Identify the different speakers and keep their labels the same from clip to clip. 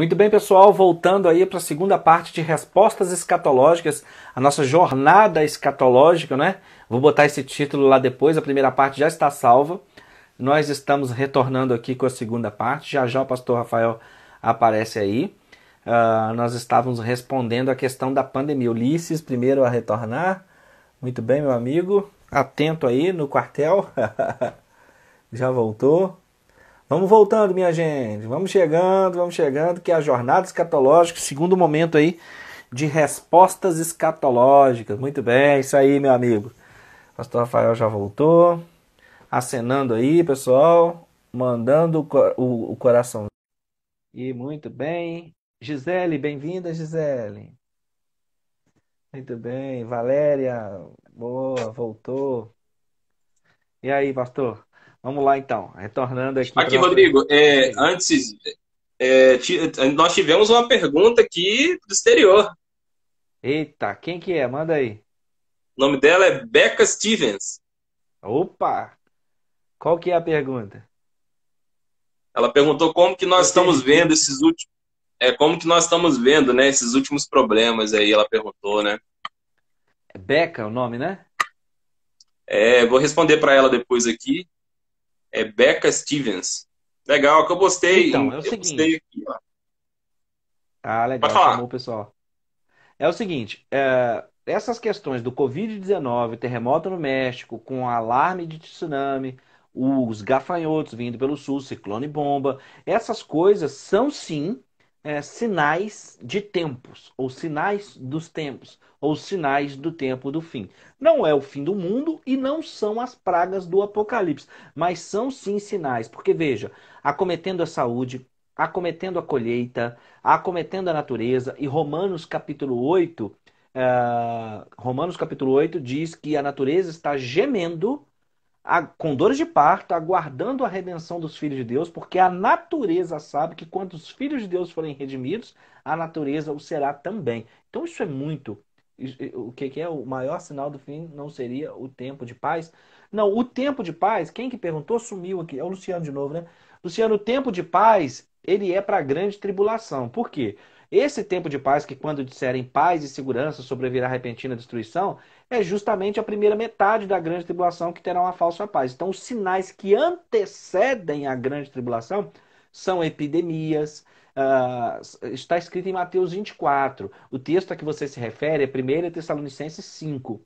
Speaker 1: Muito bem, pessoal, voltando aí para a segunda parte de respostas escatológicas, a nossa jornada escatológica, né? Vou botar esse título lá depois, a primeira parte já está salva. Nós estamos retornando aqui com a segunda parte, já já o pastor Rafael aparece aí. Uh, nós estávamos respondendo a questão da pandemia. Ulisses, primeiro a retornar. Muito bem, meu amigo. Atento aí no quartel. já voltou. Vamos voltando, minha gente. Vamos chegando, vamos chegando, que é a jornada escatológica, segundo momento aí de respostas escatológicas. Muito bem, isso aí, meu amigo. Pastor Rafael já voltou. Acenando aí, pessoal, mandando o, o coração. E muito bem. Gisele, bem-vinda, Gisele. Muito bem. Valéria, boa, voltou. E aí, pastor? Vamos lá, então. Retornando aqui. Aqui, Rodrigo,
Speaker 2: nossa... é, antes, é, nós tivemos uma pergunta aqui do exterior. Eita, quem que é? Manda aí. O nome dela é Becca Stevens. Opa!
Speaker 1: Qual que é a pergunta?
Speaker 2: Ela perguntou como que nós estamos vendo esses últimos. É como que nós estamos vendo, né? Esses últimos problemas aí, ela perguntou, né?
Speaker 1: É Becca o nome, né?
Speaker 2: É, vou responder para ela depois aqui. É Becca Stevens. Legal, que eu postei. Então, é o seguinte. Aqui,
Speaker 1: ah, legal, chamou pessoal. É o seguinte, é, essas questões do Covid-19, terremoto no México, com alarme de tsunami, os gafanhotos vindo pelo sul, ciclone bomba, essas coisas são sim é, sinais de tempos, ou sinais dos tempos ou sinais do tempo do fim. Não é o fim do mundo e não são as pragas do Apocalipse, mas são sim sinais, porque veja, acometendo a saúde, acometendo a colheita, acometendo a natureza, e Romanos capítulo 8, ah, Romanos capítulo 8 diz que a natureza está gemendo com dores de parto, aguardando a redenção dos filhos de Deus, porque a natureza sabe que quando os filhos de Deus forem redimidos, a natureza o será também. Então isso é muito o que, que é o maior sinal do fim não seria o tempo de paz? Não, o tempo de paz, quem que perguntou sumiu aqui, é o Luciano de novo, né? Luciano, o tempo de paz, ele é para a grande tribulação. Por quê? Esse tempo de paz, que quando disserem paz e segurança sobrevirá repentina destruição, é justamente a primeira metade da grande tribulação que terá uma falsa paz. Então, os sinais que antecedem a grande tribulação são epidemias, uh, está escrito em Mateus 24. O texto a que você se refere é 1 Tessalonicenses 5.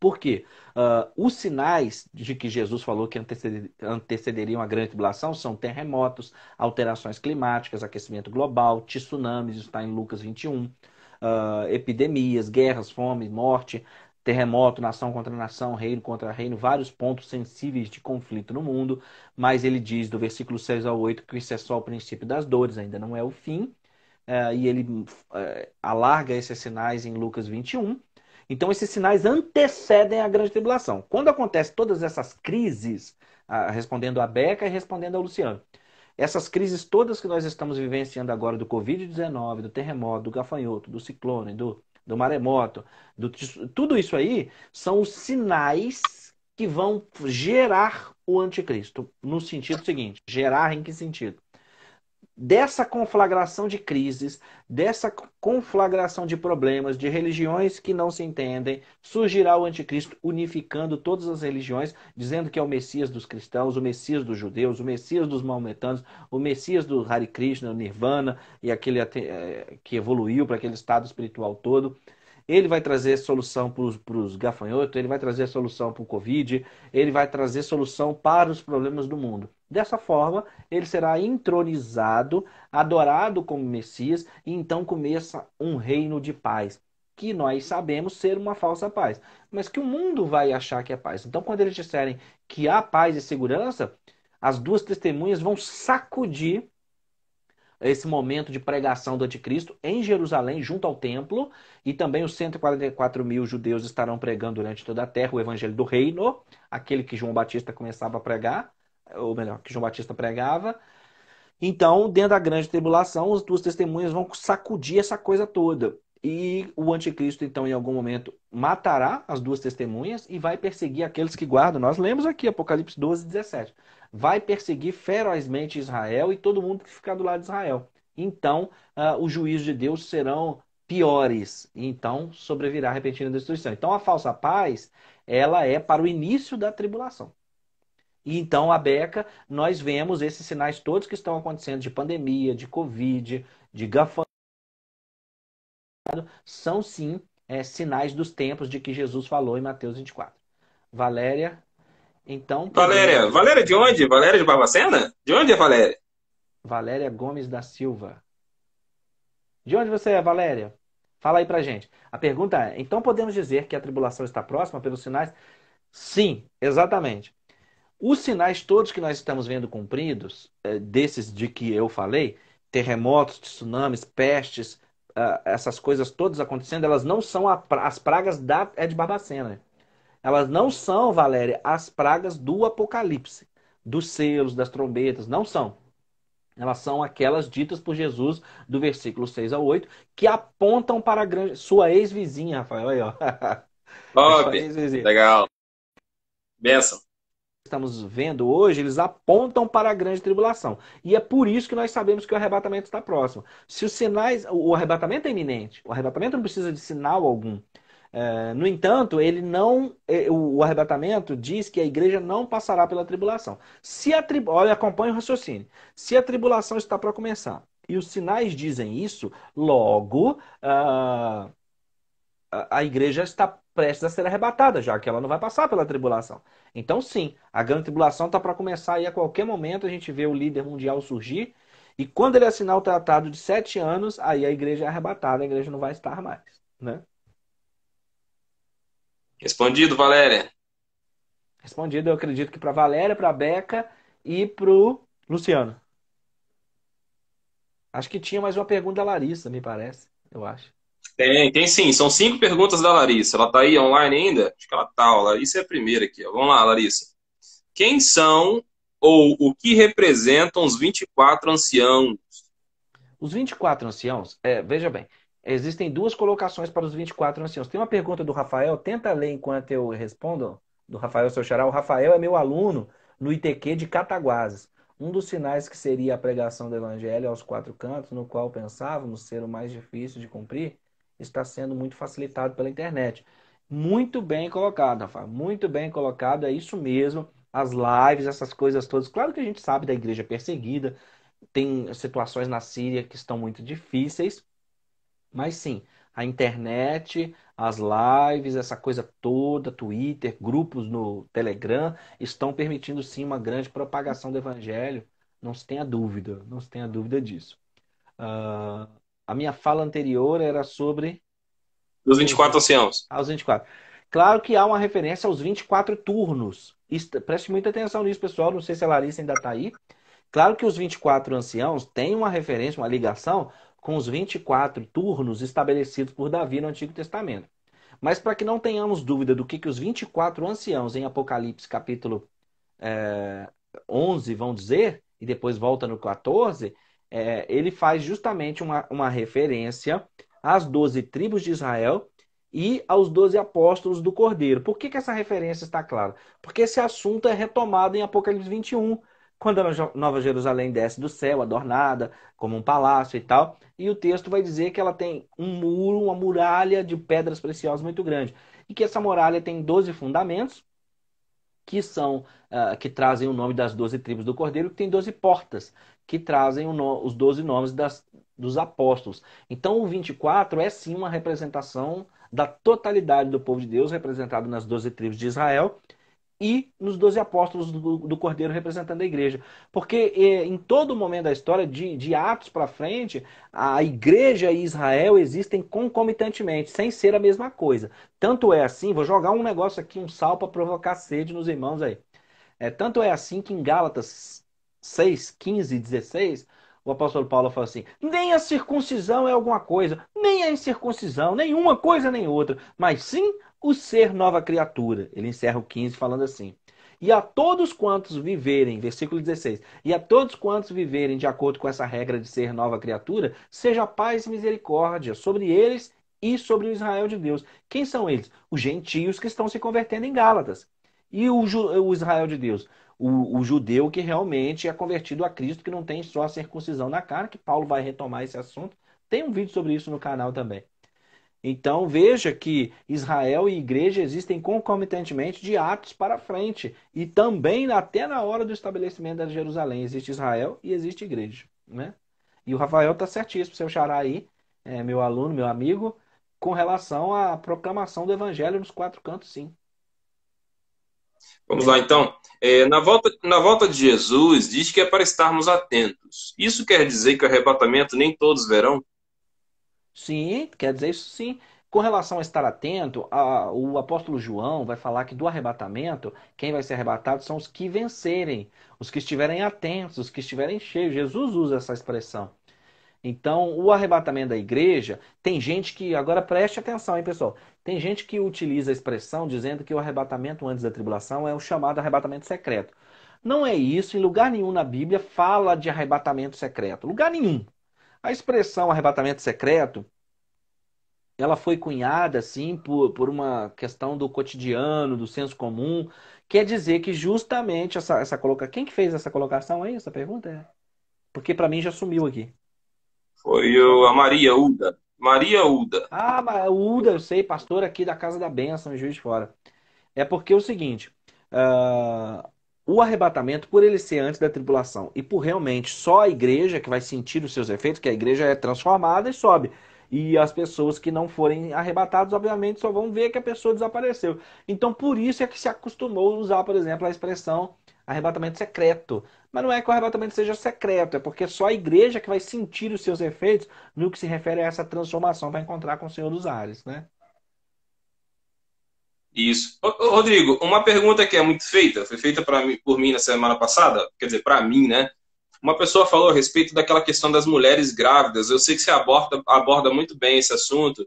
Speaker 1: Por quê? Uh, os sinais de que Jesus falou que antecederiam a grande tribulação são terremotos, alterações climáticas, aquecimento global, tsunamis, está em Lucas 21, uh, ah, epidemias, guerras, fome, morte terremoto, nação contra nação, reino contra reino, vários pontos sensíveis de conflito no mundo, mas ele diz do versículo 6 ao 8 que isso é só o princípio das dores, ainda não é o fim, eh, e ele eh, alarga esses sinais em Lucas 21. Então, esses sinais antecedem a grande tribulação. Quando acontece todas essas crises, ah, respondendo a Beca e respondendo ao Luciano, essas crises todas que nós estamos vivenciando agora do Covid-19, do terremoto, do gafanhoto, do ciclone, do, do maremoto, do, tudo isso aí são os sinais que vão gerar o anticristo. No sentido seguinte: gerar em que sentido? dessa conflagração de crises, dessa conflagração de problemas, de religiões que não se entendem, surgirá o anticristo unificando todas as religiões, dizendo que é o Messias dos cristãos, o Messias dos judeus, o Messias dos maometanos, o Messias do Hare Krishna, o Nirvana e aquele eh, que evoluiu para aquele estado espiritual todo. Ele vai trazer solução para os gafanhotos, ele vai trazer solução para o Covid, ele vai trazer solução para os problemas do mundo. Dessa forma, ele será entronizado, adorado como Messias, e então começa um reino de paz, que nós sabemos ser uma falsa paz, mas que o mundo vai achar que é paz. Então, quando eles disserem que há paz e segurança, as duas testemunhas vão sacudir esse momento de pregação do anticristo em Jerusalém, junto ao templo, e também os 144 mil judeus estarão pregando durante toda a terra o evangelho do reino, aquele que João Batista começava a pregar ou melhor, que João Batista pregava. Então, dentro da grande tribulação, as duas testemunhas vão sacudir essa coisa toda. E o anticristo, então, em algum momento, matará as duas testemunhas e vai perseguir aqueles que guardam. Nós lemos aqui, Apocalipse 12, 17. Vai perseguir ferozmente Israel e todo mundo que ficar do lado de Israel. Então, uh, os juízos de Deus serão piores. Então, sobrevirá a repentina destruição. Então, a falsa paz, ela é para o início da tribulação. E então a Beca, nós vemos esses sinais todos que estão acontecendo de pandemia, de Covid, de gafanhoto, são sim é, sinais dos tempos de que Jesus falou em Mateus 24. Valéria,
Speaker 2: então. Valéria, podemos... Valéria de onde? Valéria de Barbacena? De onde é Valéria?
Speaker 1: Valéria Gomes da Silva. De onde você é, Valéria? Fala aí pra gente. A pergunta é: então podemos dizer que a tribulação está próxima pelos sinais? Sim, exatamente. Os sinais todos que nós estamos vendo cumpridos, eh, desses de que eu falei, terremotos, tsunamis, pestes, ah, essas coisas todas acontecendo, elas não são as pragas da, Ed de Barbacena. Elas não são, Valéria, as pragas do Apocalipse, dos selos, das trombetas, não são. Elas são aquelas ditas por Jesus do versículo 6 ao 8, que apontam para a grande, sua ex-vizinha, Rafael. Aí, ó. Top, ex
Speaker 2: legal.
Speaker 1: Benção estamos vendo hoje, eles apontam para a grande tribulação. E é por isso que nós sabemos que o arrebatamento está próximo. Se os sinais. O arrebatamento é iminente. O arrebatamento não precisa de sinal algum. É, no entanto, ele não. É, o arrebatamento diz que a igreja não passará pela tribulação. Se a tribu, olha, acompanhe o raciocínio. Se a tribulação está para começar e os sinais dizem isso, logo. Uh, a, igreja está prestes a ser arrebatada, já que ela não vai passar pela tribulação. Então, sim, a grande tribulação está para começar aí a qualquer momento a gente vê o líder mundial surgir. E quando ele assinar o tratado de sete anos, aí a igreja é arrebatada, a igreja não vai estar mais.
Speaker 2: Né? Respondido, Valéria.
Speaker 1: Respondido, eu acredito que para Valéria, para Beca e para o Luciano. Acho que tinha mais uma pergunta da Larissa, me parece. Eu acho.
Speaker 2: Tem, tem sim. São cinco perguntas da Larissa. Ela tá aí online ainda? Acho que ela tá. Ó. Larissa é a primeira aqui. Ó. Vamos lá, Larissa. Quem são ou o que representam os 24 anciãos?
Speaker 1: Os 24 anciãos, é, veja bem, existem duas colocações para os 24 anciãos. Tem uma pergunta do Rafael, tenta ler enquanto eu respondo, do Rafael seu xará. O Rafael é meu aluno no ITQ de Cataguases. Um dos sinais que seria a pregação do evangelho aos quatro cantos, no qual pensávamos ser o mais difícil de cumprir, está sendo muito facilitado pela internet. Muito bem colocado, Rafa. Muito bem colocado, é isso mesmo. As lives, essas coisas todas. Claro que a gente sabe da igreja perseguida, tem situações na Síria que estão muito difíceis, mas sim, a internet, as lives, essa coisa toda, Twitter, grupos no Telegram, estão permitindo sim uma grande propagação do evangelho, não se tenha dúvida, não se tenha dúvida disso. Uh, a minha fala anterior era sobre.
Speaker 2: Dos 24 anciãos.
Speaker 1: Aos 24. Claro que há uma referência aos 24 turnos. Preste muita atenção nisso, pessoal. Não sei se a Larissa ainda está aí. Claro que os 24 anciãos têm uma referência, uma ligação com os 24 turnos estabelecidos por Davi no Antigo Testamento. Mas para que não tenhamos dúvida do que, que os 24 anciãos em Apocalipse capítulo é, eh, 11 vão dizer, e depois volta no 14, é, ele faz justamente uma, uma referência às doze tribos de Israel e aos doze apóstolos do Cordeiro. Por que, que essa referência está clara? Porque esse assunto é retomado em Apocalipse 21, quando a Nova Jerusalém desce do céu, adornada como um palácio e tal. E o texto vai dizer que ela tem um muro, uma muralha de pedras preciosas muito grande. E que essa muralha tem 12 fundamentos, que são uh, que trazem o nome das 12 tribos do Cordeiro, que tem 12 portas que trazem no, os 12 nomes das, dos apóstolos. Então, o 24 é sim uma representação da totalidade do povo de Deus, representado nas 12 tribos de Israel e nos 12 apóstolos do, do Cordeiro, representando a igreja. Porque é, em todo momento da história, de, de Atos para frente, a igreja e Israel existem concomitantemente, sem ser a mesma coisa. Tanto é assim, vou jogar um negócio aqui, um sal para provocar sede nos irmãos aí. É, tanto é assim que em Gálatas 6, 15, 16, o apóstolo Paulo fala assim: nem a circuncisão é alguma coisa, nem a incircuncisão, nenhuma coisa nem outra, mas sim o ser nova criatura. Ele encerra o 15 falando assim: e a todos quantos viverem, versículo 16, e a todos quantos viverem de acordo com essa regra de ser nova criatura, seja paz e misericórdia sobre eles e sobre o Israel de Deus. Quem são eles? Os gentios que estão se convertendo em Gálatas. E o, o Israel de Deus? o, o, judeu que realmente é convertido a Cristo, que não tem só a circuncisão na cara, que Paulo vai retomar esse assunto. Tem um vídeo sobre isso no canal também. Então veja que Israel e igreja existem concomitantemente de atos para frente. E também até na hora do estabelecimento da Jerusalém existe Israel e existe igreja. Né? E o Rafael está certíssimo, seu xará aí, é, meu aluno, meu amigo, com relação à proclamação do evangelho nos quatro cantos, sim.
Speaker 2: Vamos lá então. É, na, volta, na volta de Jesus, diz que é para estarmos atentos. Isso quer dizer que o arrebatamento nem todos verão?
Speaker 1: Sim, quer dizer isso sim. Com relação a estar atento, a, o apóstolo João vai falar que do arrebatamento, quem vai ser arrebatado são os que vencerem, os que estiverem atentos, os que estiverem cheios. Jesus usa essa expressão. Então, o arrebatamento da igreja, tem gente que, agora preste atenção, hein, pessoal? Tem gente que utiliza a expressão dizendo que o arrebatamento antes da tribulação é o chamado arrebatamento secreto. Não é isso, em lugar nenhum na Bíblia fala de arrebatamento secreto. Lugar nenhum. A expressão arrebatamento secreto, ela foi cunhada, assim, por, por uma questão do cotidiano, do senso comum. Quer dizer que justamente essa, essa colocação... Quem que fez essa colocação aí, essa pergunta? Porque para mim já sumiu aqui.
Speaker 2: Foi a Maria Uda. Maria Uda.
Speaker 1: Ah, Uda, eu sei, pastor aqui da Casa da Benção, Juiz de Fora. É porque é o seguinte, uh, o arrebatamento, por ele ser antes da tribulação, e por realmente só a igreja que vai sentir os seus efeitos, que a igreja é transformada e sobe. E as pessoas que não forem arrebatadas, obviamente, só vão ver que a pessoa desapareceu. Então, por isso é que se acostumou a usar, por exemplo, a expressão arrebatamento secreto. Mas não é que o arrebatamento seja secreto, é porque é só a igreja que vai sentir os seus efeitos no que se refere a essa transformação para encontrar com o Senhor dos Ares, né?
Speaker 2: Isso. Ô, Rodrigo, uma pergunta que é muito feita, foi feita para mim, por mim na semana passada, quer dizer, para mim, né? Uma pessoa falou a respeito daquela questão das mulheres grávidas. Eu sei que você aborda, aborda muito bem esse assunto.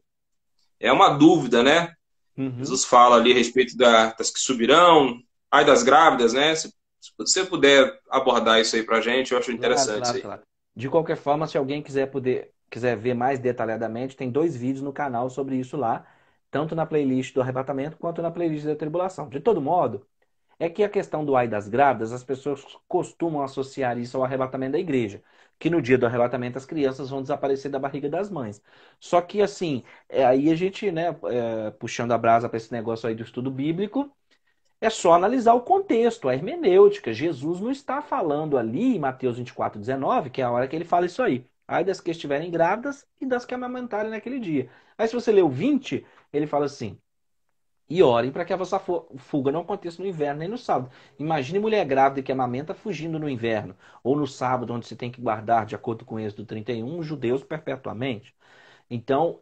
Speaker 2: É uma dúvida, né? Uhum. Jesus fala ali a respeito da, das que subirão, ai das grávidas, né? Se você puder abordar isso aí para gente, eu acho interessante. Claro, claro, claro.
Speaker 1: De qualquer forma, se alguém quiser poder quiser ver mais detalhadamente, tem dois vídeos no canal sobre isso lá, tanto na playlist do arrebatamento quanto na playlist da tribulação. De todo modo, é que a questão do ai das grávidas, as pessoas costumam associar isso ao arrebatamento da igreja, que no dia do arrebatamento as crianças vão desaparecer da barriga das mães. Só que assim, é, aí a gente, né, é, puxando a brasa para esse negócio aí do estudo bíblico, é só analisar o contexto, a hermenêutica. Jesus não está falando ali em Mateus 24, 19, que é a hora que ele fala isso aí. Aí das que estiverem grávidas e das que amamentarem naquele dia. Aí se você lê o 20, ele fala assim, e orem para que a vossa fuga não aconteça no inverno nem no sábado. Imagine mulher grávida que amamenta fugindo no inverno, ou no sábado, onde se tem que guardar, de acordo com o Êxodo 31, judeus perpetuamente. Então,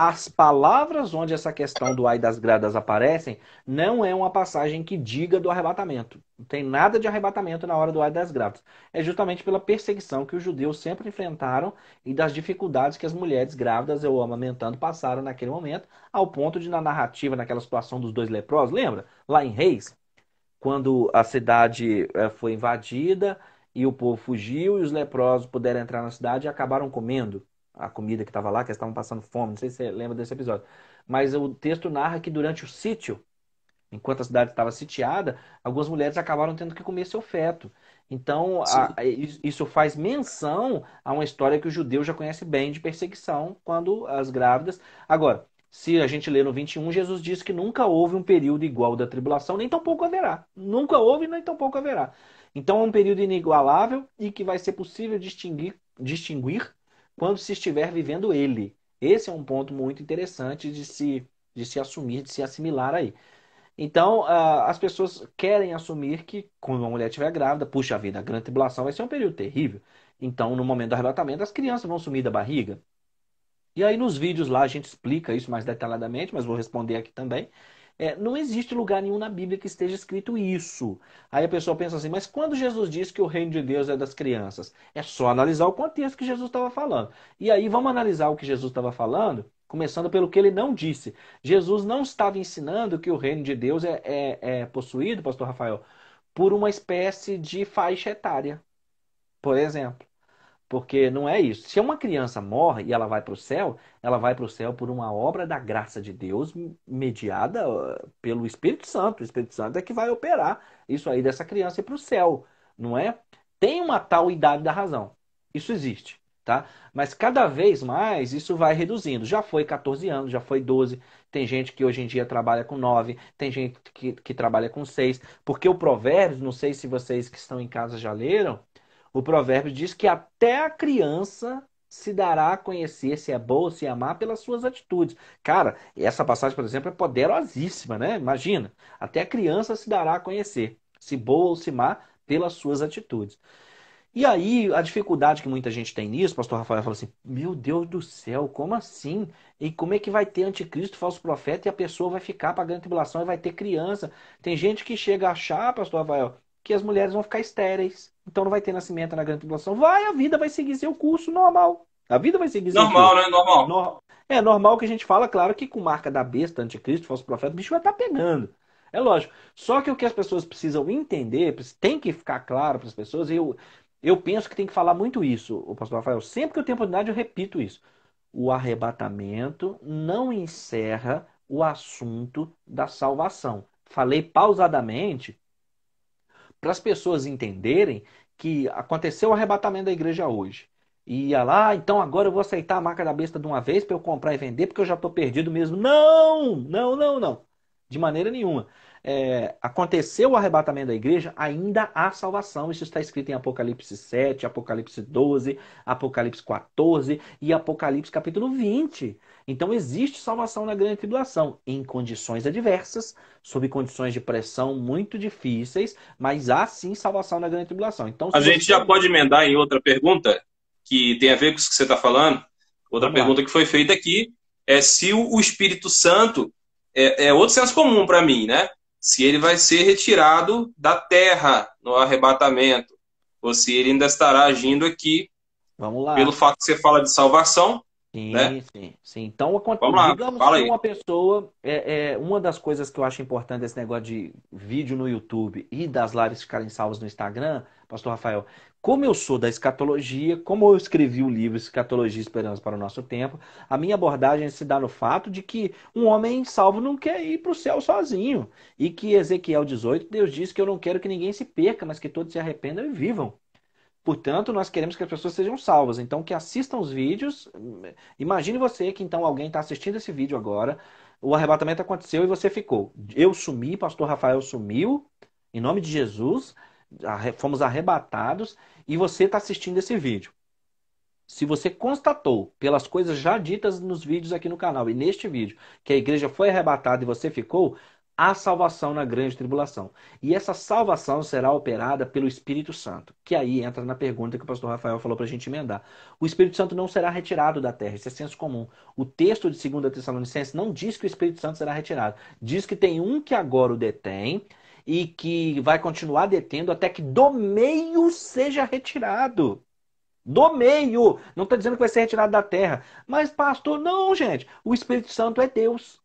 Speaker 1: as palavras onde essa questão do ai das gradas aparecem não é uma passagem que diga do arrebatamento. Não tem nada de arrebatamento na hora do ai das gradas. É justamente pela perseguição que os judeus sempre enfrentaram e das dificuldades que as mulheres grávidas ou amamentando passaram naquele momento, ao ponto de na narrativa, naquela situação dos dois leprosos, lembra? Lá em Reis, quando a cidade eh, foi invadida e o povo fugiu e os leprosos puderam entrar na cidade e acabaram comendo a comida que estava lá, que eles estavam passando fome. Não sei se você lembra desse episódio. Mas o texto narra que durante o sítio, enquanto a cidade estava sitiada, algumas mulheres acabaram tendo que comer seu feto. Então, a, a, isso faz menção a uma história que o judeu já conhece bem de perseguição quando as grávidas. Agora, se a gente lê no 21, Jesus diz que nunca houve um período igual da tribulação, nem tampouco haverá. Nunca houve, nem tampouco haverá. Então, é um período inigualável e que vai ser possível distinguir, distinguir quando se estiver vivendo ele. Esse é um ponto muito interessante de se, de se assumir, de se assimilar aí. Então, ah, as pessoas querem assumir que quando uma mulher estiver grávida, puxa vida, a grande tribulação vai ser um período terrível. Então, no momento do arrebatamento, as crianças vão sumir da barriga. E aí, nos vídeos lá, a gente explica isso mais detalhadamente, mas vou responder aqui também. É, não existe lugar nenhum na Bíblia que esteja escrito isso. Aí a pessoa pensa assim, mas quando Jesus disse que o reino de Deus é das crianças? É só analisar o contexto que Jesus estava falando. E aí vamos analisar o que Jesus estava falando, começando pelo que ele não disse. Jesus não estava ensinando que o reino de Deus é, é, é possuído, pastor Rafael, por uma espécie de faixa etária, por exemplo. Porque não é isso. Se uma criança morre e ela vai para o céu, ela vai para o céu por uma obra da graça de Deus, mediada ah, pelo Espírito Santo. O Espírito Santo é que vai operar isso aí dessa criança para o céu, não é? Tem uma tal idade da razão. Isso existe, tá? Mas cada vez mais isso vai reduzindo. Já foi 14 anos, já foi 12. Tem gente que hoje em dia trabalha com 9, tem gente que, que trabalha com 6. Porque o Provérbios, não sei se vocês que estão em casa já leram, o provérbio diz que até a criança se dará a conhecer se é boa ou se é má pelas suas atitudes. Cara, essa passagem, por exemplo, é poderosíssima, né? Imagina. Até a criança se dará a conhecer se boa ou se má pelas suas atitudes. E aí, a dificuldade que muita gente tem nisso, pastor Rafael fala assim: Meu Deus do céu, como assim? E como é que vai ter anticristo, falso profeta, e a pessoa vai ficar pagando tribulação e vai ter criança? Tem gente que chega a achar, pastor Rafael, que as mulheres vão ficar estéreis. Então não vai ter nascimento na grande tribulação. Vai, a vida vai seguir seu curso normal. A vida vai seguir normal, seu curso. Normal, né? Normal. É normal que a gente fala, claro, que com marca da besta, anticristo, falso profeta, o bicho vai estar tá pegando. É lógico. Só que o que as pessoas precisam entender, tem que ficar claro para as pessoas, eu, eu penso que tem que falar muito isso, o pastor Rafael. Sempre que eu tenho oportunidade, eu repito isso. O arrebatamento não encerra o assunto da salvação. Falei pausadamente para as pessoas entenderem que aconteceu o arrebatamento da igreja hoje. E ia lá, ah, então agora eu vou aceitar a marca da besta de uma vez para eu comprar e vender, porque eu já estou perdido mesmo. Não! Não, não, não. De maneira nenhuma. É, aconteceu o arrebatamento da igreja, ainda há salvação. Isso está escrito em Apocalipse 7, Apocalipse 12, Apocalipse 14 e Apocalipse capítulo 20. Então existe salvação na grande tribulação, em condições adversas, sob condições de pressão muito difíceis, mas há sim salvação na grande tribulação. Então a gente você...
Speaker 2: já pode emendar em outra pergunta que tem a ver com isso que você está falando. Outra Vamos pergunta lá. que foi feita aqui é se o Espírito Santo é, é outro senso comum para mim, né? Se ele vai ser retirado da terra no arrebatamento ou se ele ainda estará agindo aqui. Vamos lá. Pelo fato que você fala de salvação, Sim, né? sim, sim.
Speaker 1: Então, Vamos lá, digamos que uma pessoa. É, é, uma das coisas que eu acho importante desse negócio de vídeo no YouTube e das lives ficarem salvas no Instagram, Pastor Rafael, como eu sou da escatologia, como eu escrevi o livro Escatologia e Esperança para o Nosso Tempo, a minha abordagem se dá no fato de que um homem salvo não quer ir para o céu sozinho. E que Ezequiel 18, Deus diz que eu não quero que ninguém se perca, mas que todos se arrependam e vivam. Portanto, nós queremos que as pessoas sejam salvas. Então, que assistam os vídeos. Imagine você que então alguém está assistindo esse vídeo agora. O arrebatamento aconteceu e você ficou. Eu sumi, pastor Rafael sumiu, em nome de Jesus, fomos arrebatados e você está assistindo esse vídeo. Se você constatou, pelas coisas já ditas nos vídeos aqui no canal e neste vídeo, que a igreja foi arrebatada e você ficou, há salvação na grande tribulação. E essa salvação será operada pelo Espírito Santo, que aí entra na pergunta que o pastor Rafael falou para a gente emendar. O Espírito Santo não será retirado da terra, isso é senso comum. O texto de 2 Tessalonicenses não diz que o Espírito Santo será retirado, diz que tem um que agora o detém e que vai continuar detendo até que do meio seja retirado. Do meio! Não está dizendo que vai ser retirado da terra. Mas, pastor, não, gente. O Espírito Santo é Deus.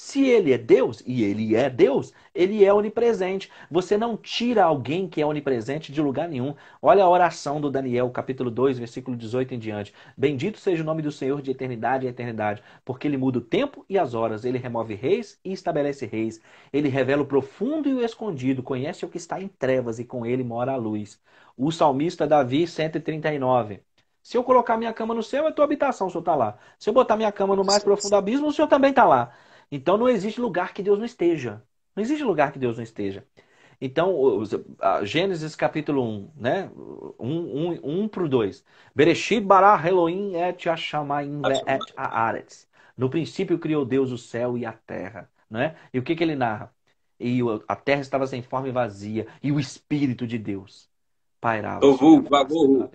Speaker 1: Se ele é Deus, e ele é Deus, ele é onipresente. Você não tira alguém que é onipresente de lugar nenhum. Olha a oração do Daniel, capítulo 2, versículo 18 em diante. Bendito seja o nome do Senhor de eternidade em eternidade, porque ele muda o tempo e as horas, ele remove reis e estabelece reis. Ele revela o profundo e o escondido, conhece o que está em trevas e com ele mora a luz. O salmista Davi 139. Se eu colocar minha cama no céu, é tua habitação, o senhor está lá. Se eu botar minha cama no mais profundo abismo, o senhor também está lá. Então não existe lugar que Deus não esteja. Não existe lugar que Deus não esteja. Então, Gênesis capítulo 1, né? 1, 1, 1 pro 2. Bereshit bara Elohim et hashamayim et No princípio criou Deus o céu e a terra, né? E o que que ele narra? E a terra estava sem forma e vazia, e o espírito de Deus pairava. Tovu,
Speaker 2: vavorro.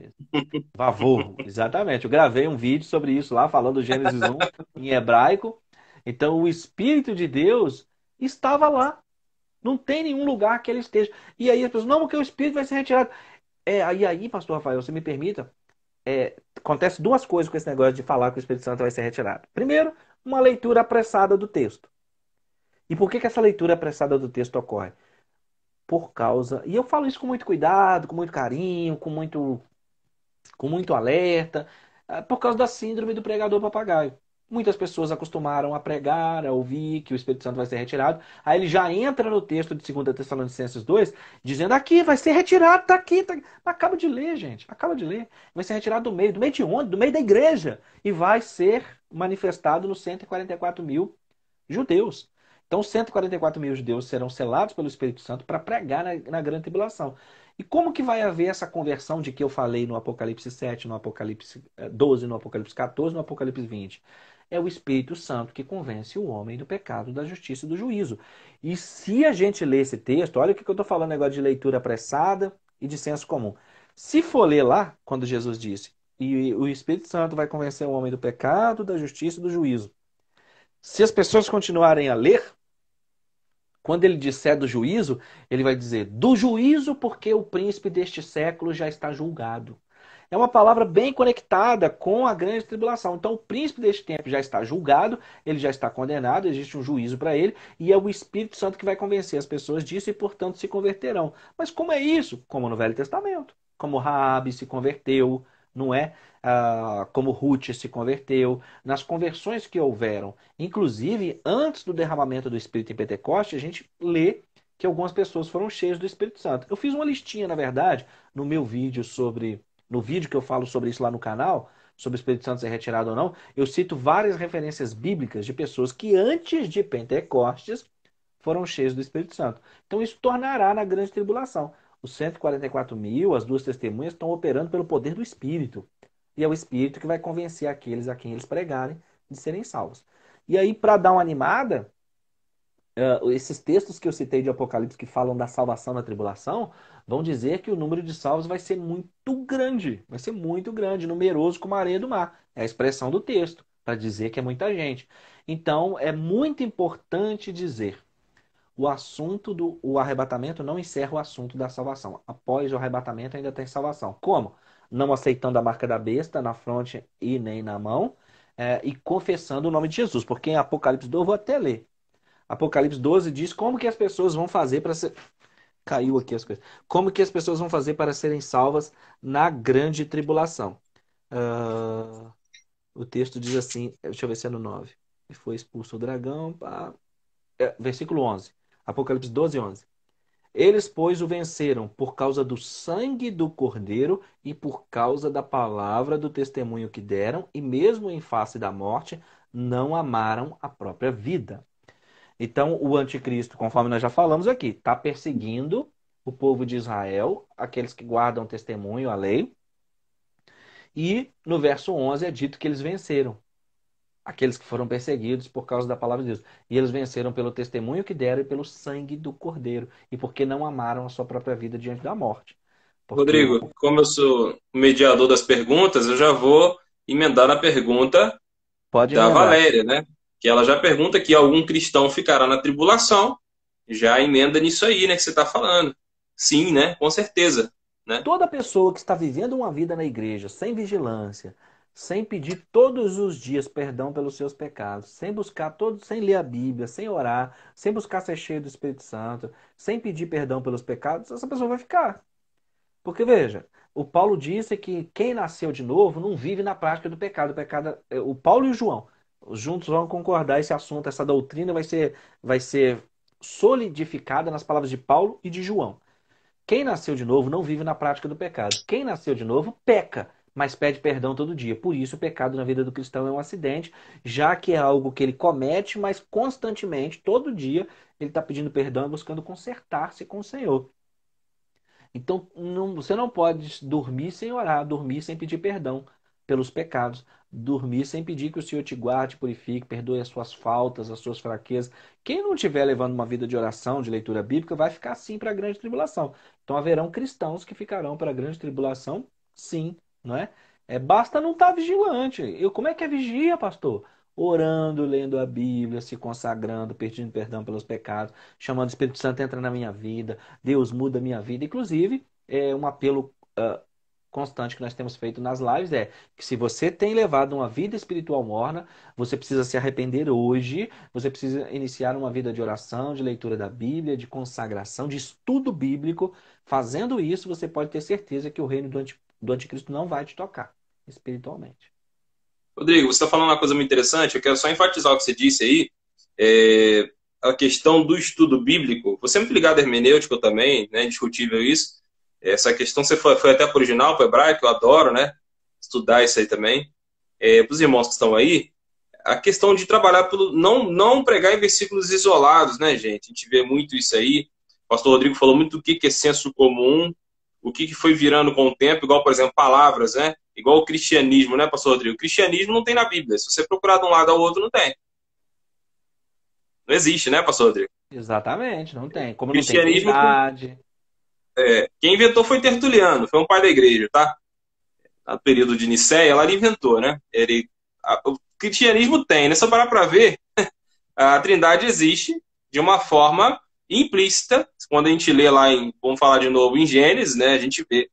Speaker 1: Vavorro, exatamente. Eu gravei um vídeo sobre isso lá, falando Gênesis 1 em hebraico, então, o Espírito de Deus estava lá. Não tem nenhum lugar que ele esteja. E aí as pessoas, não, porque o Espírito vai ser retirado. É, e aí, pastor Rafael, você me permita, é, acontece duas coisas com esse negócio de falar que o Espírito Santo vai ser retirado. Primeiro, uma leitura apressada do texto. E por que, que essa leitura apressada do texto ocorre? Por causa. E eu falo isso com muito cuidado, com muito carinho, com muito, com muito alerta, é, por causa da síndrome do pregador papagaio. Muitas pessoas acostumaram a pregar, a ouvir que o Espírito Santo vai ser retirado. Aí ele já entra no texto de 2 Tessalonicenses 2, dizendo aqui, vai ser retirado, tá aqui, tá aqui. Acaba de ler, gente, acaba de ler. Vai ser retirado do meio, do meio de onde? Do meio da igreja. E vai ser manifestado nos 144 mil judeus. Então, 144 mil judeus serão selados pelo Espírito Santo para pregar na, na, grande tribulação. E como que vai haver essa conversão de que eu falei no Apocalipse 7, no Apocalipse 12, eh, no Apocalipse 14, no Apocalipse 20? é o Espírito Santo que convence o homem do pecado, da justiça e do juízo. E se a gente ler esse texto, olha o que eu estou falando agora de leitura apressada e de senso comum. Se for ler lá, quando Jesus disse, e o Espírito Santo vai convencer o homem do pecado, da justiça e do juízo. Se as pessoas continuarem a ler, quando ele disser do juízo, ele vai dizer do juízo porque o príncipe deste século já está julgado é uma palavra bem conectada com a grande tribulação. Então, o príncipe deste tempo já está julgado, ele já está condenado, existe um juízo para ele, e é o Espírito Santo que vai convencer as pessoas disso e, portanto, se converterão. Mas como é isso? Como no Velho Testamento. Como Raabe se converteu, não é? Ah, como Ruth se converteu, nas conversões que houveram. Inclusive, antes do derramamento do Espírito em Pentecoste, a gente lê que algumas pessoas foram cheias do Espírito Santo. Eu fiz uma listinha, na verdade, no meu vídeo sobre no vídeo que eu falo sobre isso lá no canal, sobre o Espírito Santo ser retirado ou não, eu cito várias referências bíblicas de pessoas que antes de Pentecostes foram cheios do Espírito Santo. Então isso tornará na grande tribulação. Os 144 mil, as duas testemunhas, estão operando pelo poder do Espírito. E é o Espírito que vai convencer aqueles a quem eles pregarem de serem salvos. E aí, para dar uma animada, uh, esses textos que eu citei de Apocalipse que falam da salvação na tribulação vão dizer que o número de salvos vai ser muito grande, vai ser muito grande, numeroso como a areia do mar. É a expressão do texto para dizer que é muita gente. Então, é muito importante dizer o assunto do o arrebatamento não encerra o assunto da salvação. Após o arrebatamento ainda tem salvação. Como? Não aceitando a marca da besta na fronte e nem na mão é, e confessando o nome de Jesus. Porque em Apocalipse 2 eu vou até ler. Apocalipse 12 diz como que as pessoas vão fazer para ser. Caiu aqui as coisas. Como que as pessoas vão fazer para serem salvas na grande tribulação? Uh, o texto diz assim, deixa eu ver se é no 9. Foi expulso o dragão. Pá. É, versículo 11. Apocalipse 12, 11. Eles, pois, o venceram por causa do sangue do Cordeiro e por causa da palavra do testemunho que deram, e mesmo em face da morte, não amaram a própria vida. Então, o anticristo, conforme nós já falamos aqui, está perseguindo o povo de Israel, aqueles que guardam testemunho, a lei. E no verso 11 é dito que eles venceram. Aqueles que foram perseguidos por causa da palavra de Deus. E eles venceram pelo testemunho que deram e pelo sangue do cordeiro. E porque não amaram a sua própria vida diante da morte.
Speaker 2: Porque... Rodrigo, como eu sou o mediador das perguntas, eu já vou emendar a pergunta Pode da emendar. Valéria, né? que ela já pergunta que algum cristão ficará na tribulação, já emenda nisso aí, né, que você está falando. Sim, né? Com certeza. Né?
Speaker 1: Toda pessoa que está vivendo uma vida na igreja sem vigilância, sem pedir todos os dias perdão pelos seus pecados, sem buscar todos, sem ler a Bíblia, sem orar, sem buscar ser cheio do Espírito Santo, sem pedir perdão pelos pecados, essa pessoa vai ficar. Porque veja, o Paulo disse que quem nasceu de novo não vive na prática do pecado, o pecado, o Paulo e o João juntos vão concordar esse assunto, essa doutrina vai ser, vai ser solidificada nas palavras de Paulo e de João. Quem nasceu de novo não vive na prática do pecado. Quem nasceu de novo peca, mas pede perdão todo dia. Por isso, o pecado na vida do cristão é um acidente, já que é algo que ele comete, mas constantemente, todo dia, ele está pedindo perdão e buscando consertar-se com o Senhor. Então, não, você não pode dormir sem orar, dormir sem pedir perdão pelos pecados dormir sem pedir que o Senhor te guarde, purifique, perdoe as suas faltas, as suas fraquezas. Quem não estiver levando uma vida de oração, de leitura bíblica, vai ficar sim para a grande tribulação. Então haverão cristãos que ficarão para a grande tribulação, sim, não é? é basta não estar tá vigilante. Eu, como é que é vigia, pastor? Orando, lendo a Bíblia, se consagrando, pedindo perdão pelos pecados, chamando o Espírito Santo entra na minha vida, Deus muda a minha vida. Inclusive, é um apelo uh, constante que nós temos feito nas lives é que se você tem levado uma vida espiritual morna, você precisa se arrepender hoje, você precisa iniciar uma vida de oração, de leitura da Bíblia, de consagração, de estudo bíblico. Fazendo isso, você pode ter certeza que o reino do, anti, do anticristo não vai te tocar espiritualmente.
Speaker 2: Rodrigo, você está falando uma coisa muito interessante, eu quero só enfatizar o que você disse aí, é, a questão do estudo bíblico. Você é muito ligado à hermenêutica também, né, discutível isso, essa questão você foi, foi até para o original, para o hebraico, eu adoro, né? Estudar isso aí também. É, para os irmãos que estão aí, a questão de trabalhar pelo. Não, não pregar em versículos isolados, né, gente? A gente vê muito isso aí. O pastor Rodrigo falou muito do que, que é senso comum, o que, que foi virando com o tempo, igual, por exemplo, palavras, né? Igual o cristianismo, né, pastor Rodrigo? O cristianismo não tem na Bíblia. Se você procurar de um lado ao outro, não tem. Não existe, né, pastor Rodrigo?
Speaker 1: Exatamente, não tem. Como não tem verdade,
Speaker 2: é, quem inventou foi Tertuliano, foi um pai da igreja, tá? No período de Nicéia, ele inventou, né? Ele, a, o cristianismo tem, né? Só parar para ver, a trindade existe de uma forma implícita. Quando a gente lê lá em, vamos falar de novo, em Gênesis, né? A gente vê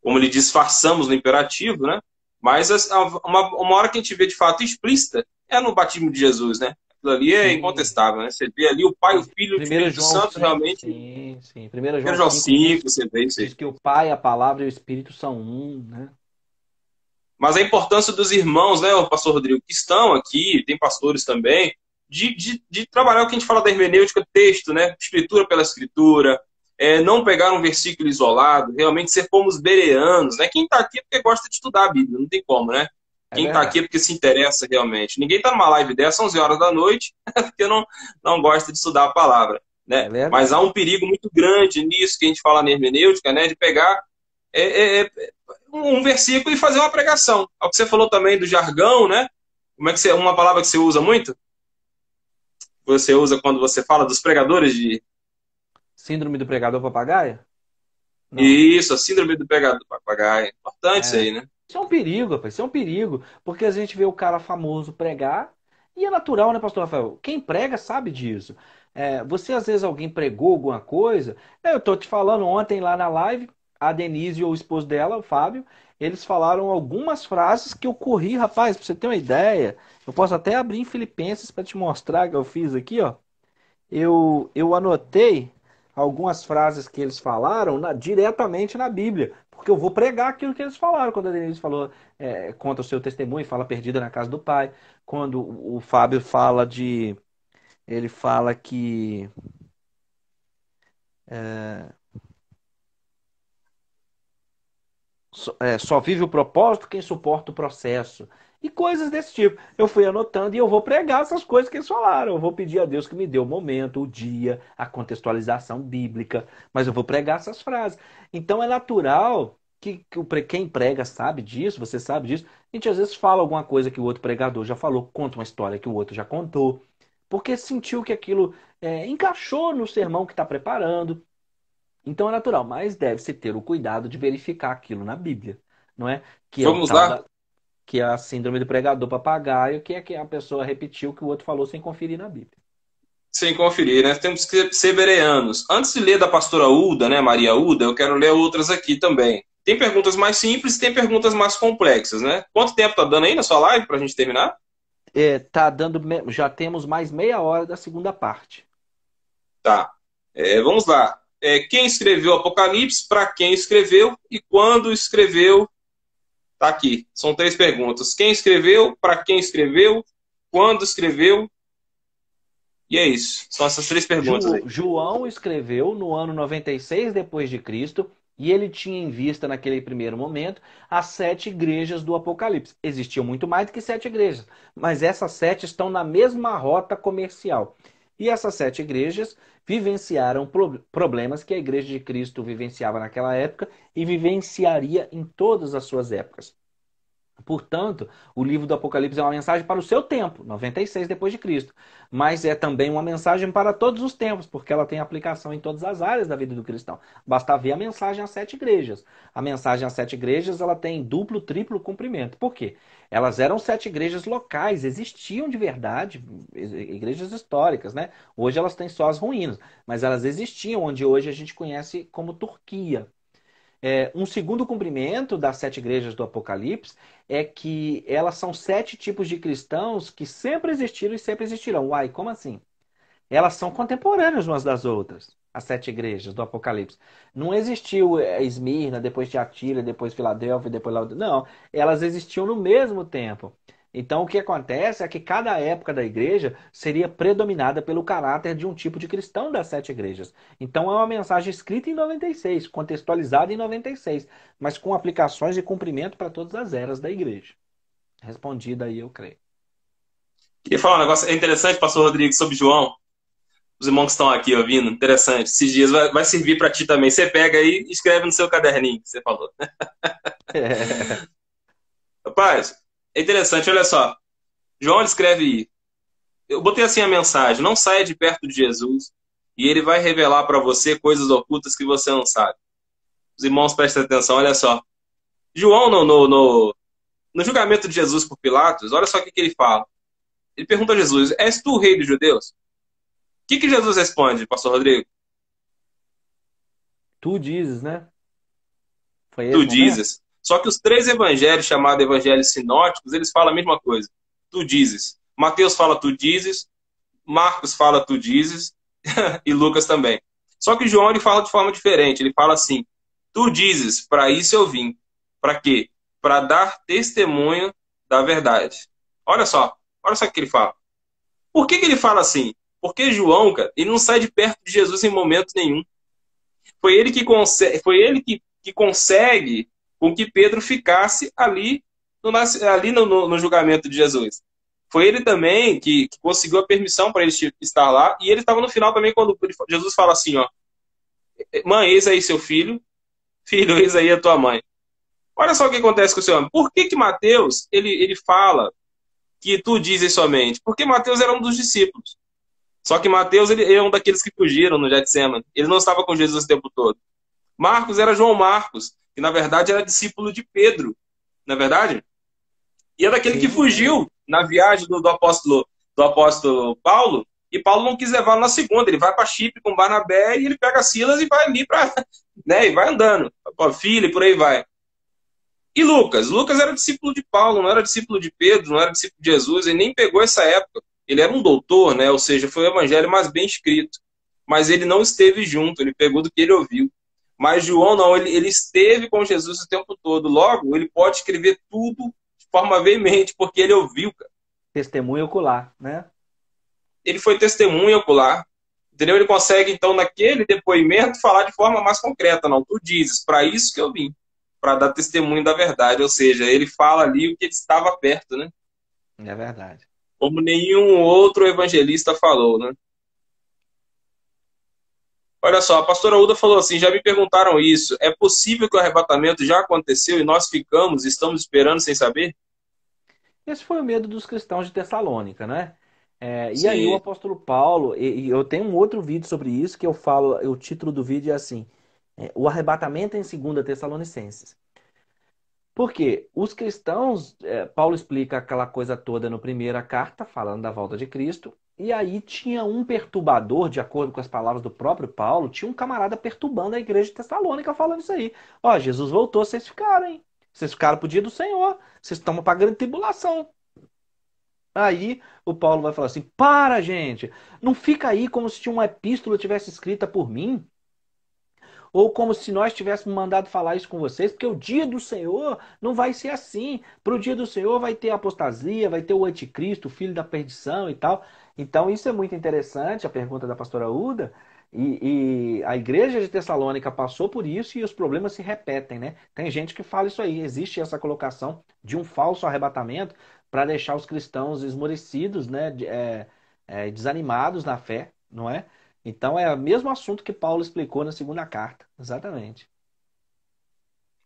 Speaker 2: como ele disfarçamos no imperativo, né? Mas uma, uma hora que a gente vê de fato explícita é no batismo de Jesus, né? aquilo ali é sim. incontestável, né? Você vê ali o pai, o filho, Primeiro o João Santo 5, realmente. Sim, sim. Primeiro João, João 5, 5, né? você vê isso Diz
Speaker 1: que o pai, a palavra e o Espírito são um, né?
Speaker 2: Mas a importância dos irmãos, né, pastor Rodrigo, que estão aqui, tem pastores também, de, de, de trabalhar o que a gente fala da hermenêutica, texto, né? Escritura pela escritura, é, não pegar um versículo isolado, realmente ser como os bereanos, né? Quem está aqui é porque gosta de estudar a Bíblia, não tem como, né? É Quem está aqui é porque se interessa realmente. Ninguém está numa live dessa 11 horas da noite é porque não, não gosta de estudar a palavra. Né? É Mas há um perigo muito grande nisso que a gente fala na hermenêutica, né? de pegar é, é, é um versículo e fazer uma pregação. O que você falou também do jargão, né? Como é que você, uma palavra que você usa muito? Você usa quando você fala dos pregadores de.
Speaker 1: Síndrome do pregador papagaio?
Speaker 2: Não. Isso, a síndrome do pregador papagaio. Importante isso aí, né?
Speaker 1: Isso é um perigo, rapaz. Isso é um perigo. Porque a gente vê o cara famoso pregar. E é natural, né, pastor Rafael? Quem prega sabe disso. É, você, às vezes, alguém pregou alguma coisa. Né, eu tô te falando ontem lá na live, a Denise ou o esposo dela, o Fábio, eles falaram algumas frases que eu corri, rapaz, pra você ter uma ideia. Eu posso até abrir em Filipenses para te mostrar que eu fiz aqui, ó. Eu, eu anotei algumas frases que eles falaram na, diretamente na Bíblia porque eu vou pregar aquilo que eles falaram. Quando a Denise falou, é, conta o seu testemunho, fala perdida na casa do pai. Quando o Fábio fala de. Ele fala que. É, só, é, só vive o propósito quem suporta o processo e coisas desse tipo. Eu fui anotando e eu vou pregar essas coisas que eles falaram. Eu vou pedir a Deus que me dê o momento, o dia, a contextualização bíblica, mas eu vou pregar essas frases. Então é natural que, que quem prega sabe disso, você sabe disso. A gente às vezes fala alguma coisa que o outro pregador já falou, conta uma história que o outro já contou, porque sentiu que aquilo é, encaixou no sermão que está preparando. Então é natural, mas deve-se ter o cuidado de verificar aquilo na Bíblia, não é? Que Vamos é lá. Da que é a síndrome do pregador papagaio, que é que a pessoa repetiu o que o outro falou sem conferir na Bíblia.
Speaker 2: Sem conferir, né? Temos que ser bereanos. Antes de ler da pastora Uda, né, Maria Uda, eu quero ler outras aqui também. Tem perguntas mais simples, tem perguntas mais complexas, né? Quanto tempo tá dando aí na sua live pra gente terminar?
Speaker 1: É, tá dando, já temos mais meia hora da segunda
Speaker 2: parte. Tá. É, vamos lá. É, quem escreveu Apocalipse, para quem escreveu e quando escreveu Tá aqui. São três perguntas. Quem escreveu, para quem escreveu, quando escreveu. E é isso. São essas três perguntas. Aí.
Speaker 1: João escreveu no ano 96 depois de Cristo e ele tinha em vista naquele primeiro momento as sete igrejas do Apocalipse. Existiam muito mais do que sete igrejas, mas essas sete estão na mesma rota comercial. E essas sete igrejas vivenciaram problemas que a Igreja de Cristo vivenciava naquela época e vivenciaria em todas as suas épocas. Portanto, o livro do Apocalipse é uma mensagem para o seu tempo, 96 depois de Cristo, mas é também uma mensagem para todos os tempos, porque ela tem aplicação em todas as áreas da vida do cristão. Basta ver a mensagem às sete igrejas. A mensagem às sete igrejas, ela tem duplo, triplo cumprimento. Por quê? Elas eram sete igrejas locais, existiam de verdade, igrejas históricas, né? Hoje elas têm só as ruínas, mas elas existiam onde hoje a gente conhece como Turquia, é, um segundo cumprimento das sete igrejas do Apocalipse é que elas são sete tipos de cristãos que sempre existiram e sempre existirão. Uai, como assim? Elas são contemporâneas umas das outras, as sete igrejas do Apocalipse. Não existiu é, Esmirna, depois Tiatira, depois Filadélfia, depois Laodicea. Não, elas existiam no mesmo tempo. Então, o que acontece é que cada época da igreja seria predominada pelo caráter de um tipo de cristão das sete igrejas. Então, é uma mensagem escrita em 96, contextualizada em 96, mas com aplicações e cumprimento para todas as eras da igreja. Respondida aí, eu creio.
Speaker 2: Queria falar um negócio é interessante, pastor Rodrigo, sobre João. Os irmãos que estão aqui ouvindo, interessante. Esses dias vai, vai servir para ti também. Você pega aí e escreve no seu caderninho que você falou.
Speaker 1: É.
Speaker 2: Rapaz, é interessante, olha só. João escreve. Eu botei assim a mensagem: não saia de perto de Jesus e ele vai revelar para você coisas ocultas que você não sabe. Os irmãos prestem atenção, olha só. João, no, no, no, no julgamento de Jesus por Pilatos, olha só o que, que ele fala. Ele pergunta a Jesus: És tu o rei dos judeus? O que, que Jesus responde, Pastor Rodrigo?
Speaker 1: Tu dizes, né? Foi tu é? dizes.
Speaker 2: Só que os três evangelhos, chamados evangelhos sinóticos, eles falam a mesma coisa. Tu dizes. Mateus fala tu dizes, Marcos fala tu dizes, e Lucas também. Só que João ele fala de forma diferente. Ele fala assim: Tu dizes, para isso eu vim. Para quê? Para dar testemunho da verdade. Olha só, olha só o que ele fala. Por que, que ele fala assim? Porque João, cara, ele não sai de perto de Jesus em momento nenhum. Foi ele que consegue, foi ele que, que consegue com que Pedro ficasse ali no, ali no, no, no julgamento de Jesus. Foi ele também que, que conseguiu a permissão para ele estar lá, e ele estava no final também quando Jesus fala assim, ó, mãe, eis aí seu filho, filho, eis aí a tua mãe. Olha só o que acontece com o seu homem. Por que que Mateus, ele, ele fala que tu dizes somente? Porque Mateus era um dos discípulos. Só que Mateus, ele é um daqueles que fugiram no Getsemane. Ele não estava com Jesus o tempo todo. Marcos era João Marcos que na verdade era discípulo de Pedro, na é verdade? E era aquele que fugiu na viagem do, do, apóstolo, do apóstolo Paulo, e Paulo não quis levar na segunda, ele vai para Chipre com Barnabé e ele pega Silas e vai ali para. Né, e vai andando, para filha e por aí vai. E Lucas? Lucas era discípulo de Paulo, não era discípulo de Pedro, não era discípulo de Jesus, ele nem pegou essa época. Ele era um doutor, né? ou seja, foi o evangelho mais bem escrito. Mas ele não esteve junto, ele pegou do que ele ouviu. Mas João não, ele, ele esteve com Jesus o tempo todo. Logo, ele pode escrever tudo de forma veemente, porque ele ouviu, cara.
Speaker 1: Testemunho ocular, né?
Speaker 2: Ele foi testemunho ocular. Entendeu? Ele consegue, então, naquele depoimento, falar de forma mais concreta. Não, tu dizes, para isso que eu vim para dar testemunho da verdade, ou seja, ele fala ali o que ele estava perto, né?
Speaker 1: É verdade.
Speaker 2: Como nenhum outro evangelista falou, né? Olha só, a pastora Uda falou assim: já me perguntaram isso. É possível que o arrebatamento já aconteceu e nós ficamos, estamos esperando sem saber?
Speaker 1: Esse foi o medo dos cristãos de Tessalônica, né? É, e aí o apóstolo Paulo, e, e, eu tenho um outro vídeo sobre isso que eu falo, o título do vídeo é assim: é, O arrebatamento é em 2 Tessalonicenses. Porque os cristãos, é, Paulo explica aquela coisa toda no primeira carta, falando da volta de Cristo, e aí tinha um perturbador, de acordo com as palavras do próprio Paulo, tinha um camarada perturbando a igreja de Tessalônica falando isso aí. Ó, Jesus voltou, vocês ficaram, hein? Vocês ficaram pro dia do Senhor, vocês estão pagando tribulação. Aí o Paulo vai falar assim: para, gente, não fica aí como se uma epístola tivesse escrita por mim ou como se nós tivéssemos mandado falar isso com vocês, porque o dia do Senhor não vai ser assim. Para o dia do Senhor vai ter apostasia, vai ter o anticristo, o filho da perdição e tal. Então, isso é muito interessante, a pergunta da pastora Uda. E, e, a igreja de Tessalônica passou por isso e os problemas se repetem, né? Tem gente que fala isso aí. Existe essa colocação de um falso arrebatamento para deixar os cristãos esmorecidos, né? É, é, desanimados na fé, não é? Então é o mesmo assunto que Paulo explicou na segunda carta, exatamente.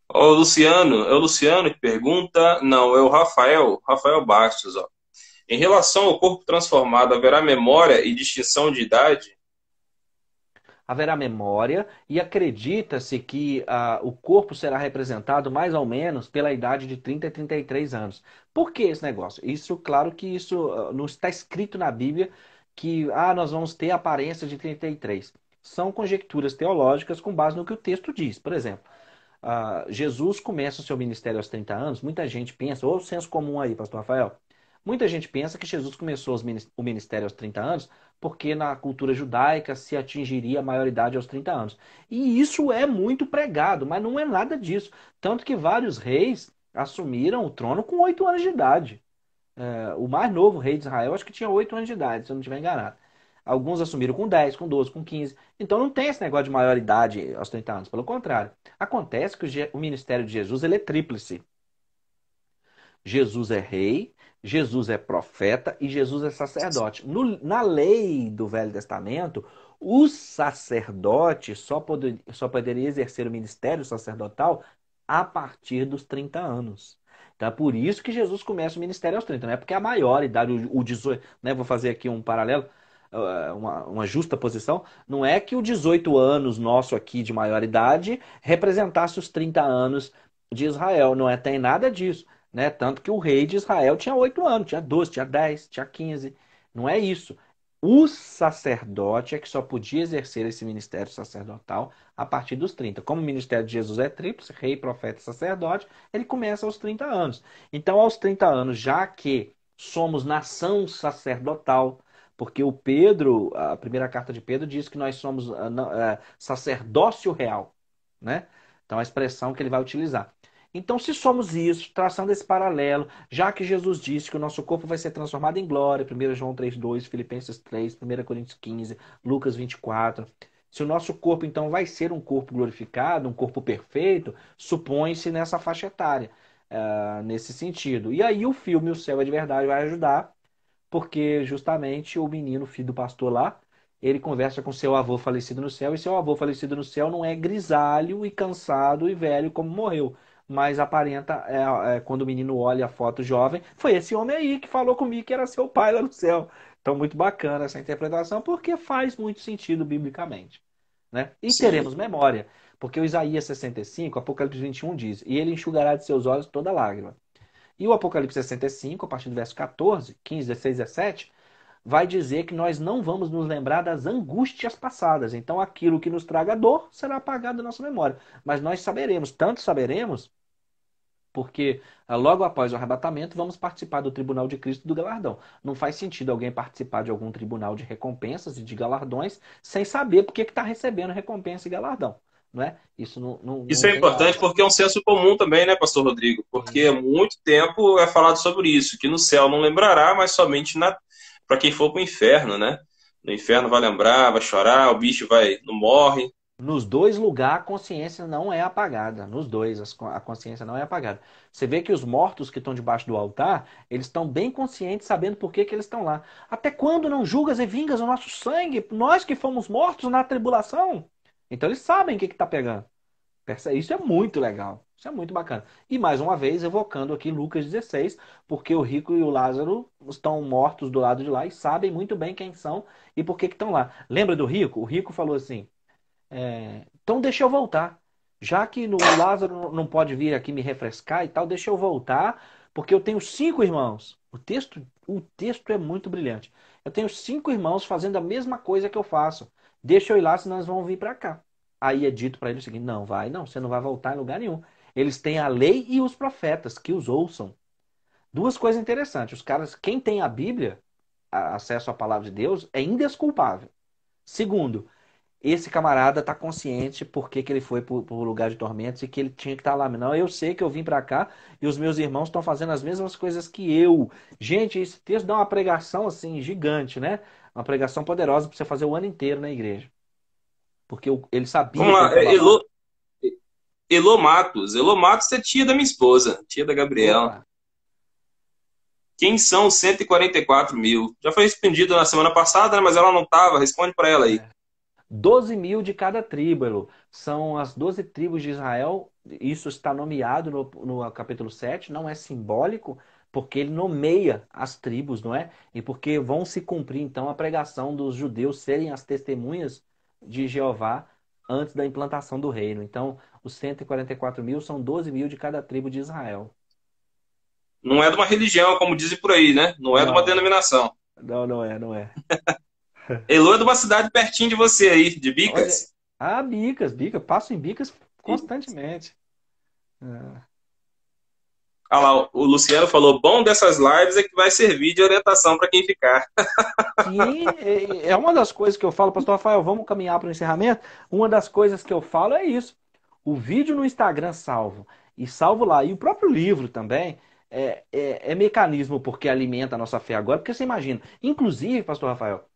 Speaker 2: O Luciano, é o Luciano que pergunta, não, é o Rafael, Rafael Bastos, ó. Em relação ao corpo transformado, haverá memória e distinção de idade?
Speaker 1: Haverá memória e acredita-se que uh, o corpo será representado mais ou menos pela idade de 30 e 33 anos. Por que esse negócio? Isso, claro que isso uh, não está escrito na Bíblia que ah, nós vamos ter a aparência de 33. São conjecturas teológicas com base no que o texto diz. Por exemplo, uh, Jesus começa o seu ministério aos 30 anos. Muita gente pensa, ou senso comum aí, pastor Rafael, muita gente pensa que Jesus começou o ministério aos 30 anos porque na cultura judaica se atingiria a maioridade aos 30 anos. E isso é muito pregado, mas não é nada disso. Tanto que vários reis assumiram o trono com 8 anos de idade uh, o mais novo rei de Israel, acho que tinha 8 anos de idade, se eu não estiver enganado. Alguns assumiram com 10, com 12, com 15. Então não tem esse negócio de maioridade aos 30 anos. Pelo contrário, acontece que o, o ministério de Jesus ele é tríplice. Jesus é rei, Jesus é profeta e Jesus é sacerdote. No, na lei do Velho Testamento, o sacerdote só, só poderia exercer o ministério sacerdotal a partir dos 30 anos. Tá? Por isso que Jesus começa o ministério aos 30. Não é porque é a maior idade, o, o 18, né? Vou fazer aqui um paralelo, ah, uma, uma justa posição. Não é que o 18 anos nosso aqui de maior idade representasse os 30 anos de Israel. Não é, tem nada disso. Né? Tanto que o rei de Israel tinha 8 anos, tinha 12, tinha 10, tinha 15. Não é isso o sacerdote é que só podia exercer esse ministério sacerdotal a partir dos 30. Como o ministério de Jesus é tríplice, rei, profeta e sacerdote, ele começa aos 30 anos. Então, aos 30 anos, já que somos nação sacerdotal, porque o Pedro, a primeira carta de Pedro diz que nós somos ah, é, sacerdócio real, né? Então, a expressão que ele vai utilizar. Então, se somos isso, traçando esse paralelo, já que Jesus disse que o nosso corpo vai ser transformado em glória, 1 João 3,2, Filipenses 3, 1 Coríntios 15, Lucas 24. Se o nosso corpo, então, vai ser um corpo glorificado, um corpo perfeito, supõe-se nessa faixa etária, uh, nesse sentido. E aí o filme O Céu é de Verdade vai ajudar, porque justamente o menino, filho do pastor lá, ele conversa com seu avô falecido no céu, e seu avô falecido no céu não é grisalho e cansado e velho como morreu mas aparenta, é, é, quando o menino olha a foto jovem, foi esse homem aí que falou comigo que era seu pai lá no céu. Então, muito bacana essa interpretação, porque faz muito sentido biblicamente. Né? E Sim. teremos memória, porque o Isaías 65, Apocalipse 21 diz: E ele enxugará de seus olhos toda lágrima. E o Apocalipse 65, a partir do verso 14, 15, 16, 17, vai dizer que nós não vamos nos lembrar das angústias passadas. Então, aquilo que nos traga dor será apagado da nossa memória. Mas nós saberemos, tanto saberemos, porque ah, logo após o arrebatamento, vamos participar do tribunal de Cristo do galardão. Não faz sentido alguém participar de algum tribunal de recompensas e de galardões sem saber por que está recebendo recompensa e galardão. é Isso, não, não,
Speaker 2: isso é importante nada. porque é um senso comum também, né, pastor Rodrigo? Porque há uhum. muito tempo é falado sobre isso, que no céu não lembrará, mas somente na... para quem for para o inferno, né? No inferno vai lembrar, vai chorar, o bicho vai não morre,
Speaker 1: nos dois lugares a consciência não é apagada. Nos dois a consciência não é apagada. Você vê que os mortos que estão debaixo do altar, eles estão bem conscientes, sabendo por que, que eles estão lá. Até quando não julgas e vingas o nosso sangue? Nós que fomos mortos na tribulação. Então eles sabem o que está pegando. Isso é muito legal. Isso é muito bacana. E mais uma vez, evocando aqui Lucas 16, porque o rico e o Lázaro estão mortos do lado de lá e sabem muito bem quem são e por que estão lá. Lembra do rico? O rico falou assim: é, então deixa eu voltar. Já que o Lázaro não pode vir aqui me refrescar e tal, deixa eu voltar, porque eu tenho cinco irmãos. O texto, o texto é muito brilhante. Eu tenho cinco irmãos fazendo a mesma coisa que eu faço. Deixa eu ir lá, senão eles vão vir para cá. Aí é dito para ele o seguinte: não, vai, não, você não vai voltar em lugar nenhum. Eles têm a lei e os profetas, que os ouçam. Duas coisas interessantes. Os caras, quem tem a Bíblia, acesso à palavra de Deus, é indesculpável. Segundo, esse camarada tá consciente por que, que ele foi pro, o lugar de tormentos e que ele tinha que estar tá lá. Não, eu sei que eu vim para cá e os meus irmãos estão fazendo as mesmas coisas que eu. Gente, esse texto dá uma pregação assim gigante, né? Uma pregação poderosa para você fazer o ano inteiro na igreja. Porque ele sabia. Vamos lá, Elô,
Speaker 2: Elô Matos. Elô Matos é tia da minha esposa, tia da Gabriela. Opa. Quem são os 144 mil? Já foi respondido na semana passada, né? mas ela não estava. Responde para ela aí. É.
Speaker 1: 12 mil de cada tribo, são as 12 tribos de Israel, isso está nomeado no, no capítulo 7, não é simbólico, porque ele nomeia as tribos, não é? E porque vão se cumprir então a pregação dos judeus serem as testemunhas de Jeová antes da implantação do reino. Então, os 144 mil são 12 mil de cada tribo de Israel.
Speaker 2: Não é de uma religião, como dizem por aí, né? Não é não. de uma denominação. Não,
Speaker 1: não é, não é.
Speaker 2: Elô é de uma cidade pertinho de você aí, de Bicas.
Speaker 1: Olha... Ah, Bicas, Bicas. Passo em Bicas constantemente.
Speaker 2: É. Ah lá, o Luciano falou: bom dessas lives é que vai servir de orientação para quem ficar.
Speaker 1: Sim, é uma das coisas que eu falo, Pastor Rafael, vamos caminhar para o encerramento. Uma das coisas que eu falo é isso: o vídeo no Instagram salvo, e salvo lá, e o próprio livro também. É, é, é mecanismo porque alimenta a nossa fé agora, porque você imagina. Inclusive, Pastor Rafael,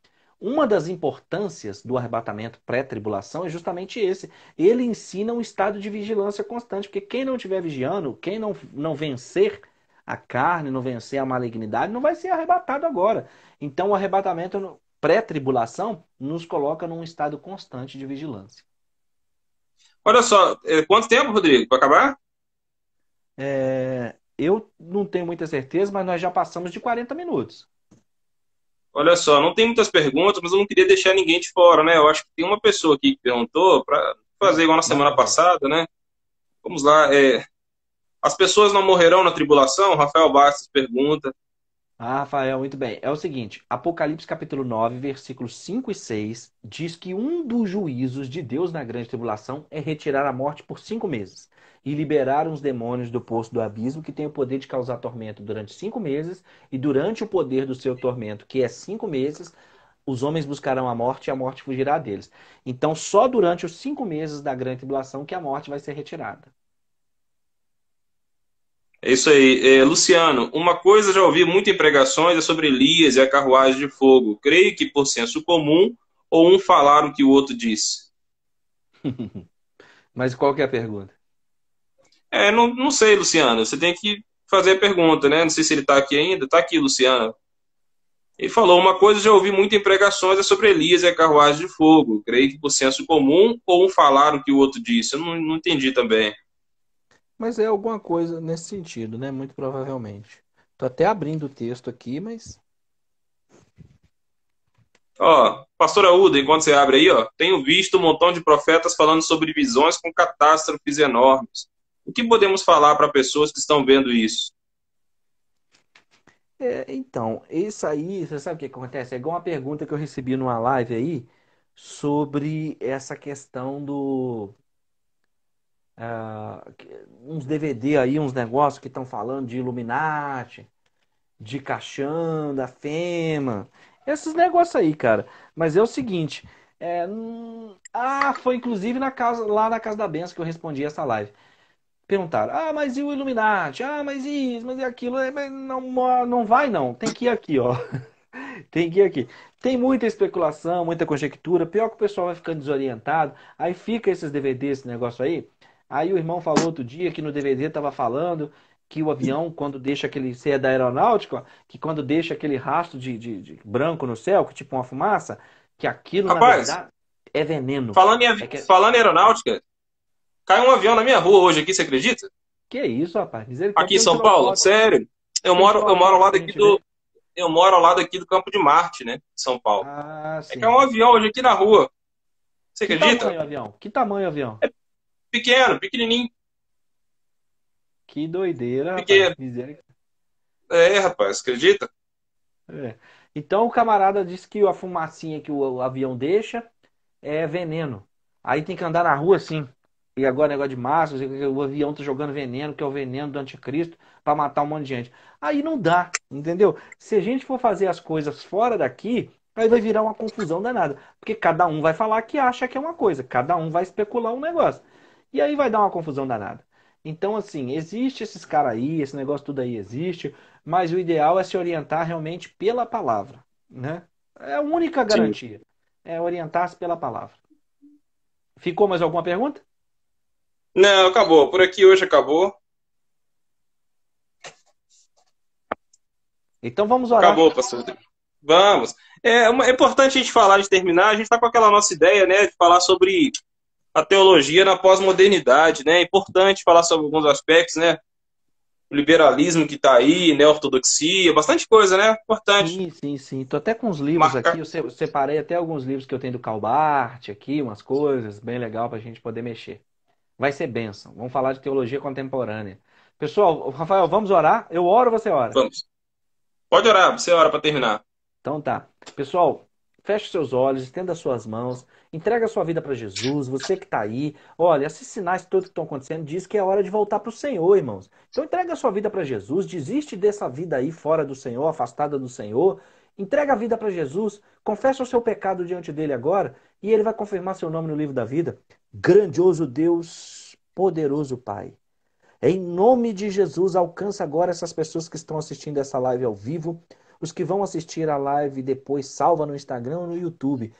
Speaker 1: uma das importâncias do arrebatamento pré-tribulação é justamente esse. Ele ensina um estado de vigilância constante, porque quem não estiver vigiando, quem não, não vencer a carne, não vencer a malignidade, não vai ser arrebatado agora. Então, o arrebatamento pré-tribulação nos coloca num estado constante de vigilância.
Speaker 2: Olha só, é, quanto tempo, Rodrigo, para acabar?
Speaker 1: É, eu não tenho muita certeza, mas nós já passamos de 40 minutos.
Speaker 2: Olha só, não tem muitas perguntas, mas eu não queria deixar ninguém de fora, né? Eu acho que tem uma pessoa aqui que perguntou, para fazer igual na semana passada, né? Vamos lá. É... As pessoas não morrerão na tribulação? Rafael Bastos pergunta.
Speaker 1: Ah, Rafael, muito bem. É o seguinte, Apocalipse capítulo 9, versículos 5 e 6, diz que um dos juízos de Deus na grande tribulação é retirar a morte por cinco meses e liberar os demônios do poço do abismo, que tem o poder de causar tormento durante cinco meses, e durante o poder do seu tormento, que é cinco meses, os homens buscarão a morte e a morte fugirá deles. Então, só durante os cinco meses da grande tribulação que a morte vai ser retirada.
Speaker 2: É isso aí. É, Luciano, uma coisa já ouvi muito em pregações é sobre Elias e a carruagem de fogo. Creio que por senso comum, ou um falaram que o outro disse.
Speaker 1: Mas qual que é a pergunta?
Speaker 2: É, não, não sei, Luciano. Você tem que fazer a pergunta, né? Não sei se ele está aqui ainda. Está aqui, Luciano. Ele falou: Uma coisa já ouvi muito em pregações é sobre Elias e a carruagem de fogo. Creio que por senso comum, ou um falaram que o outro disse. Eu não, não entendi também.
Speaker 1: Mas é alguma coisa nesse sentido, né? Muito provavelmente. Tô até abrindo o texto aqui, mas.
Speaker 2: Ó, oh, pastor Aúda, enquanto você abre aí, ó, tenho visto um montão de profetas falando sobre visões com catástrofes enormes. O que podemos falar para pessoas que estão vendo isso?
Speaker 1: É, então, isso aí, você sabe o que acontece? É igual uma pergunta que eu recebi numa live aí sobre essa questão do uh, uns DVD aí, uns negócios que estão falando de Illuminati, de Caixão, da FEMA, esses negócios aí, cara. Mas é o seguinte, é, hum, ah, foi inclusive na casa, lá na casa da Benção que eu respondi essa live. Perguntaram, ah, mas e o Illuminati? Ah, mas isso, mas e é aquilo? É, não, não vai não, tem que ir aqui, ó. Tem que ir aqui. Tem muita especulação, muita conjectura. Pior que o pessoal vai ficando desorientado. Aí fica esses DVDs, esse negócio aí. Aí o irmão falou outro dia que no DVD estava falando que o avião, quando deixa aquele. Se é da aeronáutica, que quando deixa aquele rastro de, de, de branco no céu, que tipo uma fumaça, que aquilo Rapaz, na
Speaker 2: verdade é veneno. Falando em, é que... É falando em aeronáutica, caiu um avião na minha rua hoje aqui, você acredita?
Speaker 1: Que isso, rapaz? Aqui em São Paulo,
Speaker 2: sério. Eu moro, eu moro ao lado aqui né? do. Eu moro ao lado aqui do Campo de Marte, né? São Paulo. Ah, é, é um avião hoje aqui na rua. Você que acredita? Tamanho,
Speaker 1: avião? Que tamanho avião? É
Speaker 2: Pequeno, pequenininho.
Speaker 1: Que doideira, Pequeno.
Speaker 2: rapaz. É, rapaz, acredita?
Speaker 1: É. Então o camarada disse que a fumacinha que o avião deixa é veneno. Aí tem que andar na rua assim. E agora negócio de massa, o avião tá jogando veneno, que é o veneno do anticristo, para matar um monte de gente. Aí não dá, entendeu? Se a gente for fazer as coisas fora daqui, aí vai virar uma confusão danada. Porque cada um vai falar que acha que é uma coisa, cada um vai especular um negócio. E aí vai dar uma confusão danada. Então, assim, existe esses caras aí, esse negócio tudo aí existe, mas o ideal é se orientar realmente pela palavra, né? É a única garantia, Sim. é orientar-se pela palavra. Ficou mais alguma pergunta?
Speaker 2: Não, acabou. Por aqui hoje acabou. Então vamos orar. Acabou, pastor. Vamos. É, uma, é importante a gente falar de terminar. A gente está com aquela nossa ideia, né, de falar sobre a teologia na pós-modernidade, né? É importante falar sobre alguns aspectos, né? O liberalismo que está aí, né? Ortodoxia, bastante coisa, né?
Speaker 1: Importante. Sim, sim, sim. Tô até com os livros Marca... aqui, eu separei até alguns livros que eu tenho do Calbart aqui, umas coisas bem legal para a gente poder mexer. Vai ser bênção. Vamos falar de teologia contemporânea. Pessoal, Rafael, vamos orar? Eu oro ou você ora? Vamos.
Speaker 2: Pode orar, você ora para terminar.
Speaker 1: Então tá. Pessoal, feche seus olhos, estenda suas mãos. Entrega a sua vida para Jesus, você que está aí. Olha, esses sinais todos que estão acontecendo diz que é hora de voltar para o Senhor, irmãos. Então entrega a sua vida para Jesus, desiste dessa vida aí fora do Senhor, afastada do Senhor. Entrega a vida para Jesus, confessa o seu pecado diante dele agora e ele vai confirmar seu nome no livro da vida. Grandioso Deus, poderoso Pai. É em nome de Jesus, alcança agora essas pessoas que estão assistindo essa live ao vivo, os que vão assistir a live depois, salva no Instagram ou no YouTube.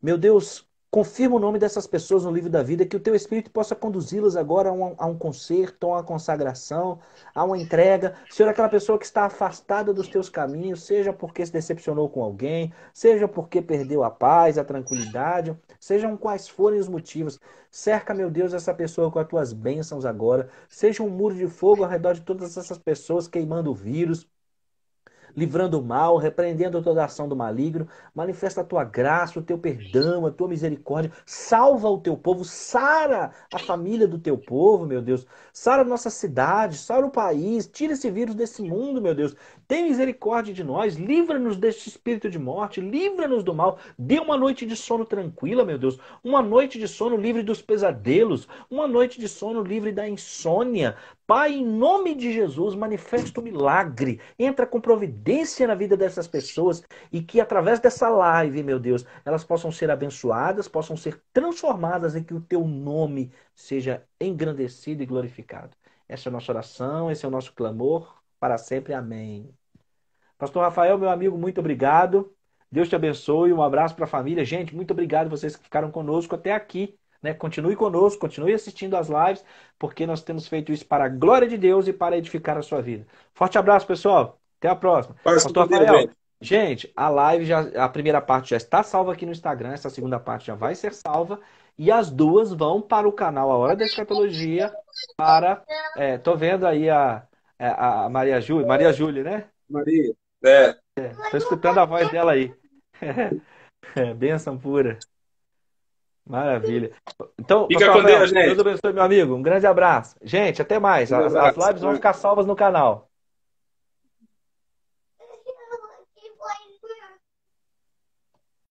Speaker 1: Meu Deus, Confirma o nome dessas pessoas no livro da vida, que o teu Espírito possa conduzi-las agora a um, a um conserto, a uma consagração, a uma entrega. Senhor, é aquela pessoa que está afastada dos teus caminhos, seja porque se decepcionou com alguém, seja porque perdeu a paz, a tranquilidade, sejam quais forem os motivos. Cerca, meu Deus, essa pessoa com as tuas bênçãos agora. Seja um muro de fogo ao redor de todas essas pessoas queimando o vírus livrando o mal, repreendendo toda ação do maligno. Manifesta a tua graça, o teu perdão, a tua misericórdia. Salva o teu povo, sara a família do teu povo, meu Deus. Sara a nossa cidade, sara o país. Tira esse vírus desse mundo, meu Deus. Tem misericórdia de nós, livra-nos deste espírito de morte, livra-nos do mal. Dê uma noite de sono tranquila, meu Deus. Uma noite de sono livre dos pesadelos, uma noite de sono livre da insônia. Pai, em nome de Jesus, manifesta o um milagre. Entra com providência na vida dessas pessoas e que através dessa live, meu Deus, elas possam ser abençoadas, possam ser transformadas e que o teu nome seja engrandecido e glorificado. Essa é a nossa oração, esse é o nosso clamor para sempre. Amém. Pastor Rafael, meu amigo, muito obrigado. Deus te abençoe. Um abraço para a família. Gente, muito obrigado vocês que ficaram conosco até aqui. Né? Continue conosco, continue assistindo as lives, porque nós temos feito isso para a glória de Deus e para edificar a sua vida. Forte abraço, pessoal. Até a próxima. Pastor Rafael, gente, a live, já, a primeira parte já está salva aqui no Instagram, essa segunda parte já vai ser salva. E as duas vão para o canal A Hora da Escatologia para... É, tô vendo aí a, é, a, Maria Júlia, Maria Júlia, né?
Speaker 2: Maria, é. é.
Speaker 1: Tô escutando a voz dela aí. É, benção pura. Maravilha. Então, Fica com Deus, Deus abençoe, meu amigo. Um grande abraço. Gente, até mais. As, as lives vão ficar salvas no canal.